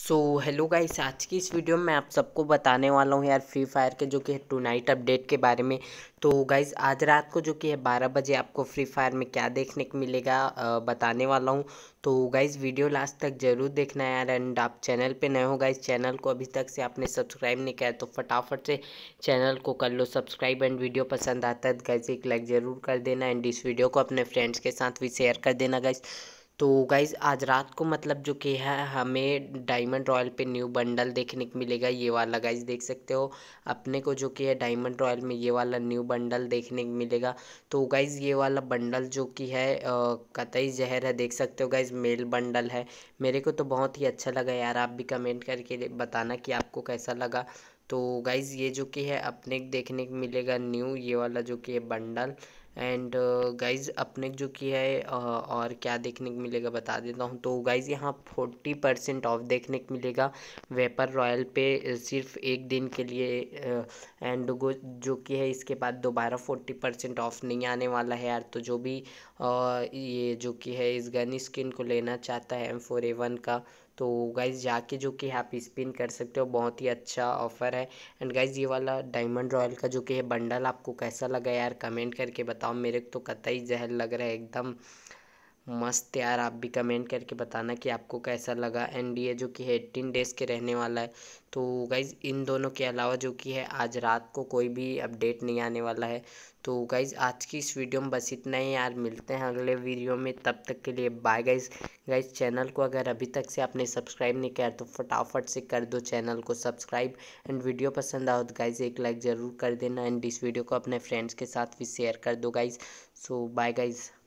so hello guys आज की इस वीडियो में आप सबको बताने वाला हूँ यार फ्री फायर के जो कि है टू नाइट अपडेट के बारे में तो गाइस आज रात को जो कि है बारह बजे आपको फ्री फायर में क्या देखने को मिलेगा आ, बताने वाला हूँ तो गाइस वीडियो लास्ट तक जरूर देखना है यार एंड आप चैनल पे नए हो गाइस चैनल को अभी तक से आपने सब्सक्राइब नहीं किया तो फटाफट से चैनल को कर लो सब्सक्राइब एंड वीडियो पसंद आता है गाइज तो एक लाइक ज़रूर कर देना एंड इस वीडियो को अपने फ्रेंड्स के साथ भी शेयर कर देना गाइज़ तो गाइज़ आज रात को मतलब जो कि है हमें डायमंड रॉयल पे न्यू बंडल देखने को मिलेगा ये वाला गाइज़ देख सकते हो अपने को जो कि है डायमंड रॉयल में ये वाला न्यू बंडल देखने को मिलेगा तो गाइज़ ये वाला बंडल जो कि है कतई जहर है देख सकते हो गाइज़ मेल बंडल है मेरे को तो बहुत ही अच्छा लगा यार आप भी कमेंट करके बताना कि आपको कैसा लगा तो गाइज़ ये जो कि है अपने देखने को मिलेगा न्यू ये वाला जो कि है बंडल एंड गाइज uh, अपने जो किया है और क्या देखने को मिलेगा बता देता हूँ तो गाइज यहाँ फोर्टी परसेंट ऑफ देखने को मिलेगा वेपर रॉयल पे सिर्फ एक दिन के लिए एंड गो जो कि है इसके बाद दोबारा फोर्टी परसेंट ऑफ नहीं आने वाला है यार तो जो भी ये जो कि है इस गन स्किन को लेना चाहता है एम फोर ए वन का तो गाइज जाके जो कि आप स्पिन कर सकते हो बहुत ही अच्छा ऑफर है एंड गाइज ये वाला डायमंड रॉयल का जो कि है बंडल आपको कैसा लगा यार कमेंट करके बताओ मेरे को तो कतई जहर लग रहा है एकदम मस्त यार आप भी कमेंट करके बताना कि आपको कैसा लगा एंड जो कि है एट्टीन डेज़ के रहने वाला है तो गाइज़ इन दोनों के अलावा जो कि है आज रात को कोई भी अपडेट नहीं आने वाला है तो गाइज़ आज की इस वीडियो में बस इतना ही यार मिलते हैं अगले वीडियो में तब तक के लिए बाय गाइज़ गाइज़ चैनल को अगर अभी तक से आपने सब्सक्राइब नहीं किया तो फटाफट से कर दो चैनल को सब्सक्राइब एंड वीडियो पसंद आओ तो गाइज़ एक लाइक ज़रूर कर देना एंड इस वीडियो को अपने फ्रेंड्स के साथ भी शेयर कर दो गाइज़ सो बाय गाइज़